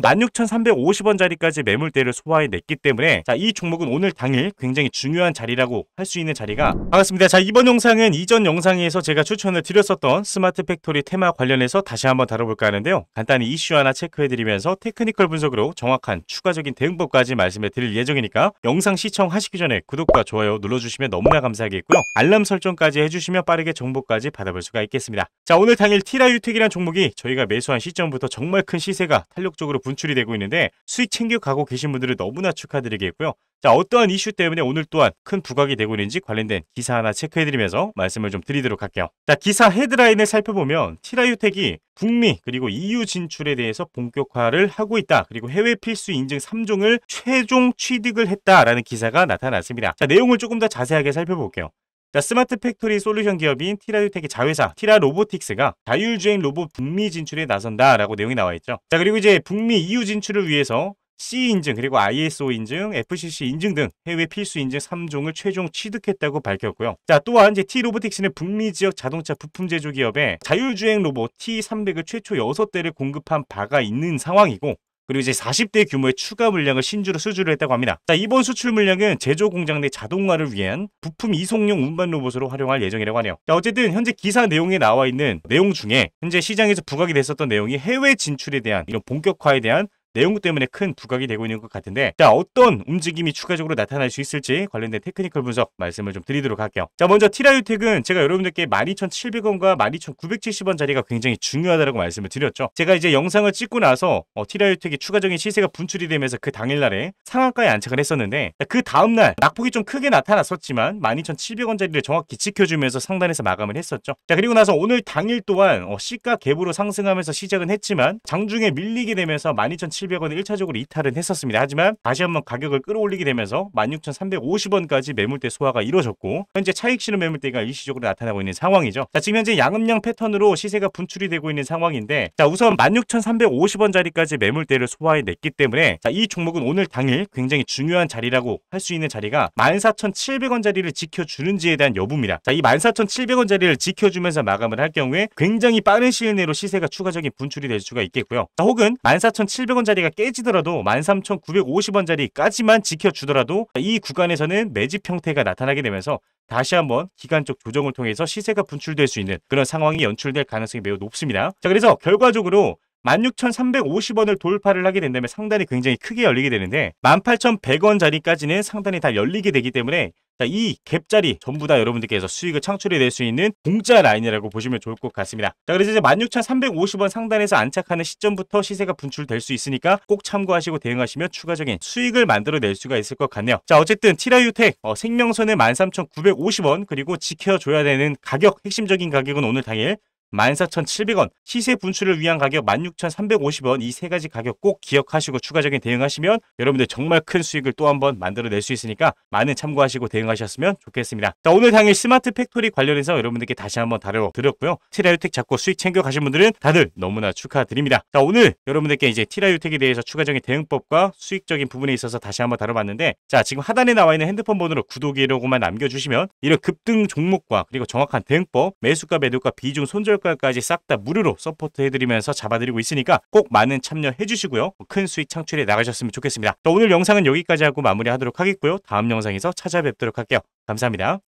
16,350원짜리까지 매물대를 소화해냈기 때문에 자, 이 종목은 오늘 당일 굉장히 중요한 자리라고 할 수 있는 자리가 반갑습니다. 자 이번 영상은 이전 영상에서 제가 추천을 드렸었던 스마트 팩토리 테마 관련해서 다시 한번 다뤄볼까 하는데요. 간단히 이슈 하나 체크해드리면서 테크니컬 분석으로 정확한 추가적인 대응법까지 말씀해 드릴 예정이니까 영상 시청하시기 전에 구독과 좋아요 눌러주시면 너무나 감사하겠고요. 알람 설정까지 해주시면 빠르게 정보까지 받아볼 수가 있겠습니다. 자 오늘 당일 티라유텍이란 종목이 저희가 매수한 시점부터 정말 큰 시세가 탄력적으로 부 분출이 되고 있는데 수익 챙겨가고 계신 분들을 너무나 축하드리겠고요. 자 어떠한 이슈 때문에 오늘 또한 큰 부각이 되고 있는지 관련된 기사 하나 체크해드리면서 말씀을 좀 드리도록 할게요. 자 기사 헤드라인을 살펴보면 티라유텍이 북미 그리고 EU 진출에 대해서 본격화를 하고 있다. 그리고 해외 필수 인증 3종을 최종 취득을 했다라는 기사가 나타났습니다. 자 내용을 조금 더 자세하게 살펴볼게요. 자, 그러니까 스마트 팩토리 솔루션 기업인 티라유텍의 자회사 티라 로보틱스가 자율주행 로봇 북미 진출에 나선다라고 내용이 나와 있죠. 자, 그리고 이제 북미 EU 진출을 위해서 C 인증 그리고 ISO 인증, FCC 인증 등 해외 필수 인증 3종을 최종 취득했다고 밝혔고요. 자, 또한 이제 T로보틱스는 북미 지역 자동차 부품 제조 기업에 자율주행 로봇 T300을 최초 6대를 공급한 바가 있는 상황이고 그리고 이제 40대 규모의 추가 물량을 신주로 수주를 했다고 합니다. 자, 이번 수출 물량은 제조 공장 내 자동화를 위한 부품 이송용 운반 로봇으로 활용할 예정이라고 하네요. 자, 어쨌든 현재 기사 내용에 나와 있는 내용 중에 현재 시장에서 부각이 됐었던 내용이 해외 진출에 대한 이런 본격화에 대한 내용 때문에 큰 부각이 되고 있는 것 같은데 자 어떤 움직임이 추가적으로 나타날 수 있을지 관련된 테크니컬 분석 말씀을 좀 드리도록 할게요. 자 먼저 티라유텍은 제가 여러분들께 12,700원과 12,970원 자리가 굉장히 중요하다고 말씀을 드렸죠. 제가 이제 영상을 찍고 나서 어, 티라유텍이 추가적인 시세가 분출이 되면서 그 당일날에 상한가에 안착을 했었는데 그 다음날 낙폭이 좀 크게 나타났었지만 12,700원 자리를 정확히 지켜주면서 상단에서 마감을 했었죠. 자 그리고 나서 오늘 당일 또한 어, 시가 갭으로 상승하면서 시작은 했지만 장중에 밀리게 되면서 12,700원 1,700원에 1차적으로 이탈은 했었습니다. 하지만 다시 한번 가격을 끌어올리게 되면서 16,350원까지 매물대 소화가 이루어졌고 현재 차익 실현 매물대가 일시적으로 나타나고 있는 상황이죠. 자, 지금 현재 양음량 패턴으로 시세가 분출이 되고 있는 상황인데 자, 우선 16,350원짜리까지 매물대를 소화해냈기 때문에 자, 이 종목은 오늘 당일 굉장히 중요한 자리라고 할 수 있는 자리가 14,700원 자리를 지켜주는지에 대한 여부입니다. 자, 이 14,700원 자리를 지켜주면서 마감을 할 경우에 굉장히 빠른 시일 내로 시세가 추가적인 분출이 될 수가 있겠고요. 자, 혹은 14,700원 자리가 깨지더라도 13,950원 자리까지만 지켜주더라도 이 구간에서는 매집 형태가 나타나게 되면서 다시 한번 기간적 조정을 통해서 시세가 분출될 수 있는 그런 상황이 연출될 가능성이 매우 높습니다. 자 그래서 결과적으로 16,350원을 돌파를 하게 된다면 상단이 굉장히 크게 열리게 되는데 18,100원 자리까지는 상단이 다 열리게 되기 때문에 자, 이 갭자리 전부 다 여러분들께서 수익을 창출해 낼 수 있는 공짜 라인이라고 보시면 좋을 것 같습니다. 자, 그래서 이제 16,350원 상단에서 안착하는 시점부터 시세가 분출될 수 있으니까 꼭 참고하시고 대응하시면 추가적인 수익을 만들어 낼 수가 있을 것 같네요. 자, 어쨌든 티라유텍 어, 생명선은 13,950원 그리고 지켜줘야 되는 가격, 핵심적인 가격은 오늘 당일 14,700원, 시세 분출을 위한 가격 16,350원 이 세 가지 가격 꼭 기억하시고 추가적인 대응하시면 여러분들 정말 큰 수익을 또 한 번 만들어낼 수 있으니까 많은 참고하시고 대응하셨으면 좋겠습니다. 자 오늘 당일 스마트 팩토리 관련해서 여러분들께 다시 한번 다뤄드렸고요. 티라유텍 잡고 수익 챙겨가신 분들은 다들 너무나 축하드립니다. 자 오늘 여러분들께 이제 티라유텍에 대해서 추가적인 대응법과 수익적인 부분에 있어서 다시 한번 다뤄봤는데 자 지금 하단에 나와 있는 핸드폰 번호로 구독이라고만 남겨주시면 이런 급등 종목과 그리고 정확한 대응법 매수가 매도가 비중 손절 최저가까지 싹 다 무료로 서포트 해드리면서 잡아드리고 있으니까 꼭 많은 참여해 주시고요. 큰 수익 창출에 나가셨으면 좋겠습니다. 자, 오늘 영상은 여기까지 하고 마무리하도록 하겠고요. 다음 영상에서 찾아뵙도록 할게요. 감사합니다.